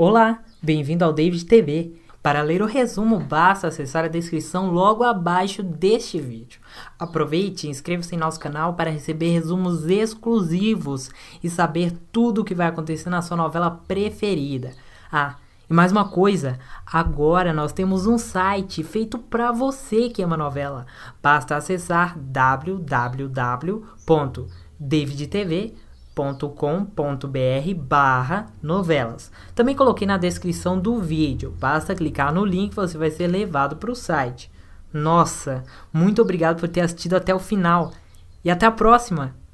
Olá, bem-vindo ao David TV. Para ler o resumo, basta acessar a descrição logo abaixo deste vídeo. Aproveite e inscreva-se em nosso canal para receber resumos exclusivos e saber tudo o que vai acontecer na sua novela preferida. Ah, e mais uma coisa, agora nós temos um site feito para você que ama novela. Basta acessar www.davidtv.com wwwyoutubecombr barra novelas. Também coloquei na descrição do vídeo, basta clicar no link e você vai ser levado para o site. Nossa, muito obrigado por ter assistido até o final e até a próxima!